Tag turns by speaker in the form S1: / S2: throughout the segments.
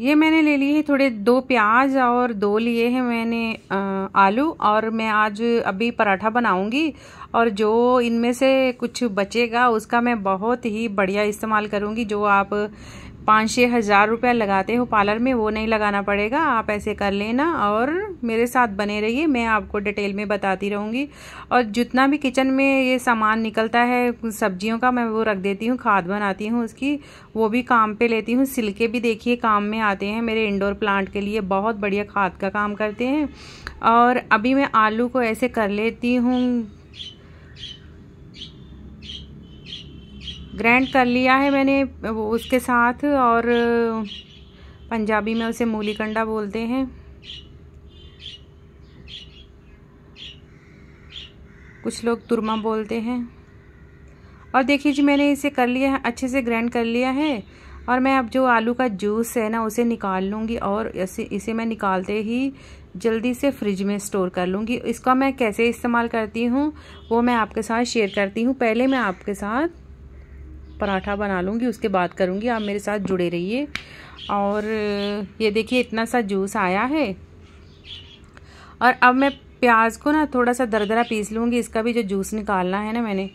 S1: ये मैंने ले लिए है थोड़े दो प्याज और दो लिए हैं मैंने आलू और मैं आज अभी पराठा बनाऊंगी और जो इनमें से कुछ बचेगा उसका मैं बहुत ही बढ़िया इस्तेमाल करूँगी जो आप पाँच छः हज़ार रुपया लगाते हो पार्लर में वो नहीं लगाना पड़ेगा आप ऐसे कर लेना और मेरे साथ बने रहिए मैं आपको डिटेल में बताती रहूँगी और जितना भी किचन में ये सामान निकलता है सब्जियों का मैं वो रख देती हूँ खाद बनाती हूँ उसकी वो भी काम पे लेती हूँ सिलके भी देखिए काम में आते हैं मेरे इंडोर प्लांट के लिए बहुत बढ़िया खाद का काम करते हैं और अभी मैं आलू को ऐसे कर लेती हूँ ग्रैंड कर लिया है मैंने उसके साथ और पंजाबी में उसे मूली कंडा बोलते हैं कुछ लोग तुरमा बोलते हैं और देखिए जी मैंने इसे कर लिया है अच्छे से ग्रैंड कर लिया है और मैं अब जो आलू का जूस है ना उसे निकाल लूँगी और इसे इसे मैं निकालते ही जल्दी से फ्रिज में स्टोर कर लूँगी इसका मैं कैसे इस्तेमाल करती हूँ वो मैं आपके साथ शेयर करती हूँ पहले मैं आपके साथ पराठा बना लूँगी उसके बाद करूँगी आप मेरे साथ जुड़े रहिए और ये देखिए इतना सा जूस आया है और अब मैं प्याज को ना थोड़ा सा दरदरा पीस लूँगी इसका भी जो जूस निकालना है ना मैंने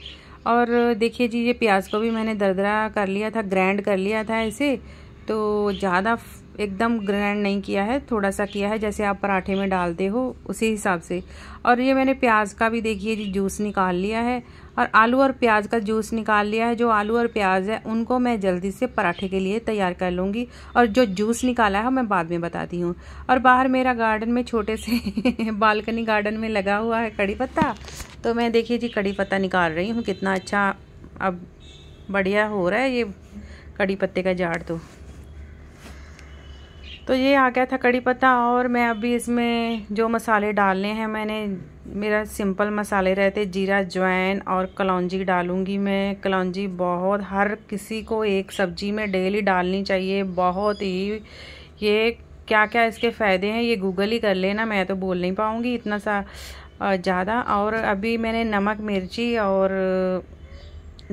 S1: और देखिए जी ये प्याज को भी मैंने दरदरा कर लिया था ग्रैंड कर लिया था इसे तो ज़्यादा एकदम ग्रैंड नहीं किया है थोड़ा सा किया है जैसे आप पराठे में डालते हो उसी हिसाब से और ये मैंने प्याज का भी देखिए जी जूस निकाल लिया है और आलू और प्याज का जूस निकाल लिया है जो आलू और प्याज है उनको मैं जल्दी से पराठे के लिए तैयार कर लूँगी और जो जूस निकाला है मैं बाद में बताती हूँ और बाहर मेरा गार्डन में छोटे से बालकनी गार्डन में लगा हुआ है कड़ी पत्ता तो मैं देखिए जी कड़ी पत्ता निकाल रही हूँ कितना अच्छा अब बढ़िया हो रहा है ये कड़ी पत्ते का जाड़ तो तो ये आ गया था कड़ी पत्ता और मैं अभी इसमें जो मसाले डालने हैं मैंने मेरा सिंपल मसाले रहते जीरा ज्वाइन और कलौजी डालूंगी मैं कलौजी बहुत हर किसी को एक सब्जी में डेली डालनी चाहिए बहुत ही ये क्या क्या इसके फ़ायदे हैं ये गूगल ही कर लेना मैं तो बोल नहीं पाऊँगी इतना सा ज़्यादा और अभी मैंने नमक मिर्ची और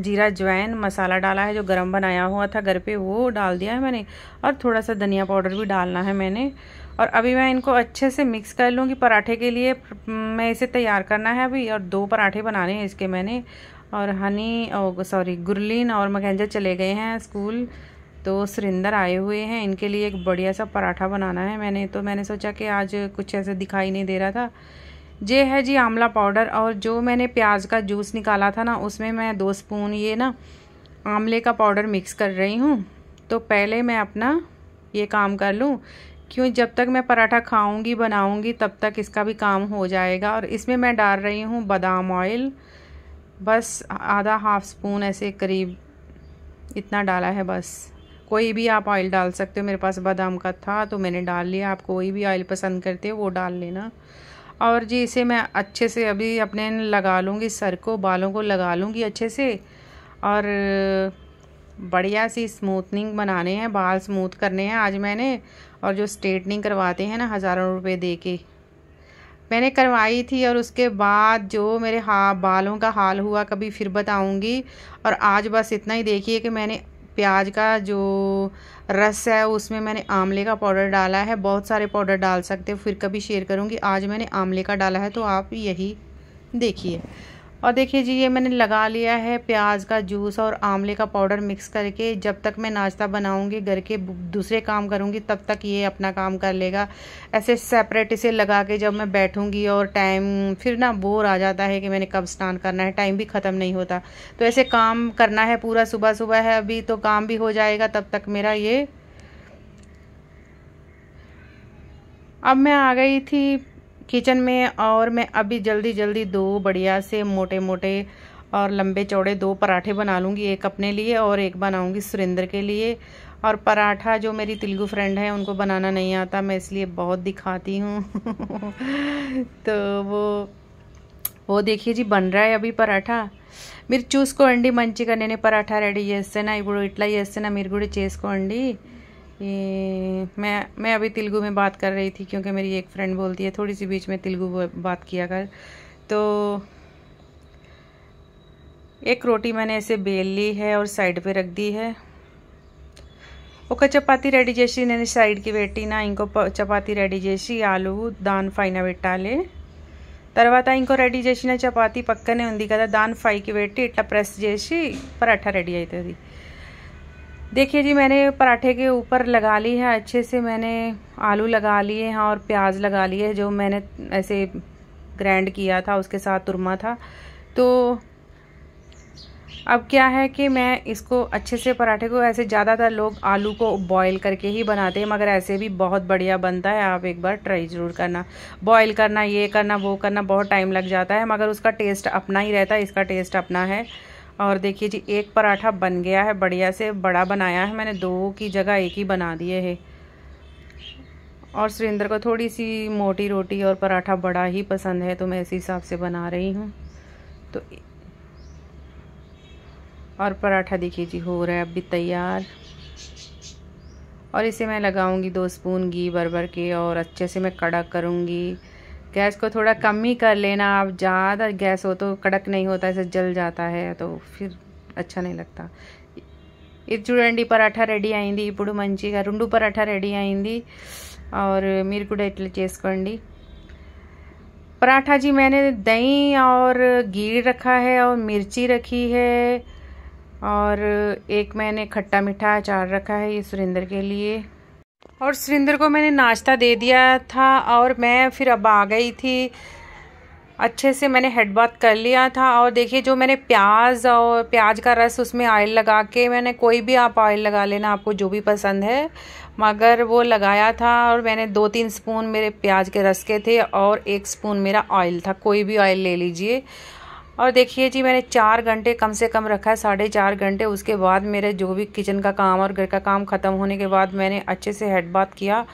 S1: जीरा ज्वाइन मसाला डाला है जो गरम बनाया हुआ था घर पे वो डाल दिया है मैंने और थोड़ा सा धनिया पाउडर भी डालना है मैंने और अभी मैं इनको अच्छे से मिक्स कर लूँगी पराठे के लिए मैं इसे तैयार करना है अभी और दो पराठे बनाने हैं इसके मैंने और हनी और सॉरी गुरलीन और मकैंजा चले गए हैं स्कूल तो सुरिंदर आए हुए हैं इनके लिए एक बढ़िया सा पराठा बनाना है मैंने तो मैंने सोचा कि आज कुछ ऐसे दिखाई नहीं दे रहा था ये है जी आंवला पाउडर और जो मैंने प्याज का जूस निकाला था ना उसमें मैं दो स्पून ये ना आंवले का पाउडर मिक्स कर रही हूँ तो पहले मैं अपना ये काम कर लूँ क्यों जब तक मैं पराठा खाऊंगी बनाऊंगी तब तक इसका भी काम हो जाएगा और इसमें मैं डाल रही हूँ बादाम ऑयल बस आधा हाफ स्पून ऐसे करीब इतना डाला है बस कोई भी आप ऑयल डाल सकते हो मेरे पास बादाम का था तो मैंने डाल लिया आप कोई भी ऑयल पसंद करते हो वो डाल लेना और जी इसे मैं अच्छे से अभी अपने लगा लूँगी सर को बालों को लगा लूँगी अच्छे से और बढ़िया सी स्मूथनिंग बनाने हैं बाल स्मूथ करने हैं आज मैंने और जो स्ट्रेटनिंग करवाते हैं ना हज़ारों रुपए दे के मैंने करवाई थी और उसके बाद जो मेरे हा बालों का हाल हुआ कभी फिर बताऊंगी और आज बस इतना ही देखिए कि मैंने प्याज का जो रस है उसमें मैंने आमले का पाउडर डाला है बहुत सारे पाउडर डाल सकते हो फिर कभी शेयर करूँगी आज मैंने आमले का डाला है तो आप यही देखिए और देखिए जी ये मैंने लगा लिया है प्याज का जूस और आमले का पाउडर मिक्स करके जब तक मैं नाश्ता बनाऊंगी घर के दूसरे काम करूंगी तब तक ये अपना काम कर लेगा ऐसे सेपरेट इसे लगा के जब मैं बैठूंगी और टाइम फिर ना बोर आ जाता है कि मैंने कब स्नान करना है टाइम भी ख़त्म नहीं होता तो ऐसे काम करना है पूरा सुबह सुबह है अभी तो काम भी हो जाएगा तब तक मेरा ये अब मैं आ गई थी किचन में और मैं अभी जल्दी जल्दी दो बढ़िया से मोटे मोटे और लंबे चौड़े दो पराठे बना लूँगी एक अपने लिए और एक बनाऊँगी सुरेंद्र के लिए और पराठा जो मेरी तेलुगु फ्रेंड है उनको बनाना नहीं आता मैं इसलिए बहुत दिखाती हूँ तो वो वो देखिए जी बन బన్ రాయ్ అభి పరాఠా మీరు చూసుకోండి मंच का नैने पराठा रेडी ना इपड़ చేస్తాను मेरी కూడా अंडी ये हम्म, मैं मैं अभी तेलुगू में बात कर रही थी क्योंकि मेरी एक फ्रेंड बोलती है थोड़ी सी बीच में तेलुगू बात किया कर तो एक रोटी मैंने ऐसे बेल ली है और साइड पे रख दी है वो चपाती रेडी जैसी मैंने साइड की बेटी ना इनको चपाती रेडी जैसी आलू दान फाइना बेटा ले तरवा इंको रेडी चपाती पक्ने कदा दाने फाइव की बेटी इला प्रेस पराठा रेडी अतदी देखिए जी मैंने पराठे के ऊपर लगा ली है अच्छे से मैंने आलू लगा लिए हैं और प्याज लगा लिए जो मैंने ऐसे ग्रैंड किया था उसके साथ तुरमा था तो अब क्या है कि मैं इसको अच्छे से पराठे को ऐसे ज़्यादातर लोग आलू को बॉईल करके ही बनाते हैं मगर ऐसे भी बहुत बढ़िया बनता है आप एक बार ट्राई ज़रूर करना बॉईल करना ये करना वो करना बहुत टाइम लग जाता है मगर उसका टेस्ट अपना ही रहता है इसका टेस्ट अपना है और देखिए जी एक पराठा बन गया है बढ़िया से बड़ा बनाया है मैंने दो की जगह एक ही बना दिए है और सुरेंद्र को थोड़ी सी मोटी रोटी और पराठा बड़ा ही पसंद है तो मैं इसी हिसाब से बना रही हूँ तो और पराठा देखिए जी हो रहा है अभी तैयार और इसे मैं लगाऊंगी दो स्पून घी भर भर के और अच्छे से मैं कड़क करूँगी गैस को थोड़ा कम ही कर लेना आप ज़्यादा गैस हो तो कड़क नहीं होता ऐसे जल जाता है तो फिर अच्छा नहीं लगता इत చూడండి पराठा रेडी आई ఇప్పుడు మంచిగా रू पराठा रेडी आई और इलाक पराठा जी मैंने दही और घी रखा है और मिर्ची रखी है और एक मैंने खट्टा मीठा अचार रखा है ये सुरेंद्र के लिए और सुरेंद्र को मैंने नाश्ता दे दिया था और मैं फिर अब आ गई थी अच्छे से मैंने हेड बात कर लिया था और देखिए जो मैंने प्याज और प्याज का रस उसमें ऑयल लगा के मैंने कोई भी आप ऑयल लगा लेना आपको जो भी पसंद है मगर वो लगाया था और मैंने दो तीन स्पून मेरे प्याज के रस के थे और एक स्पून मेरा ऑयल था कोई भी ऑयल ले लीजिए और देखिए जी मैंने चार घंटे कम से कम रखा है साढ़े चार घंटे उसके बाद मेरे जो भी किचन का काम और घर का काम ख़त्म होने के बाद मैंने अच्छे से हेड बात किया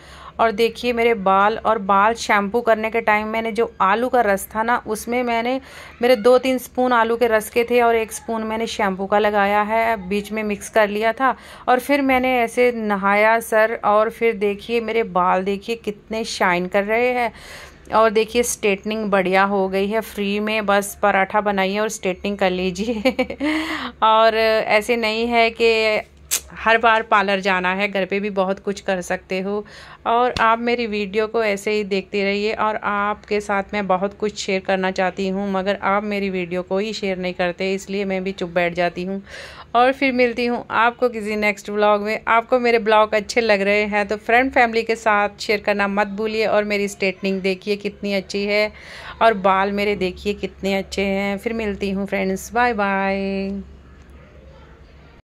S1: और देखिए मेरे बाल और बाल शैम्पू करने के टाइम मैंने जो आलू का रस था ना उसमें मैंने मेरे दो तीन स्पून आलू के रस के थे और एक स्पून मैंने शैम्पू का लगाया है बीच में मिक्स कर लिया था और फिर मैंने ऐसे नहाया सर और फिर देखिए मेरे बाल देखिए कितने शाइन कर रहे हैं और देखिए स्टेटनिंग बढ़िया हो गई है फ्री में बस पराठा बनाइए और स्टेटनिंग कर लीजिए और ऐसे नहीं है कि हर बार पार्लर जाना है घर पे भी बहुत कुछ कर सकते हो और आप मेरी वीडियो को ऐसे ही देखते रहिए और आपके साथ मैं बहुत कुछ शेयर करना चाहती हूँ मगर आप मेरी वीडियो को ही शेयर नहीं करते इसलिए मैं भी चुप बैठ जाती हूँ और फिर मिलती हूँ आपको किसी नेक्स्ट ब्लॉग में आपको मेरे ब्लॉग अच्छे लग रहे हैं तो फ्रेंड फैमिली के साथ शेयर करना मत भूलिए और मेरी स्ट्रेटनिंग देखिए कितनी अच्छी है और बाल मेरे देखिए कितने अच्छे हैं फिर मिलती हूँ फ्रेंड्स बाय बाय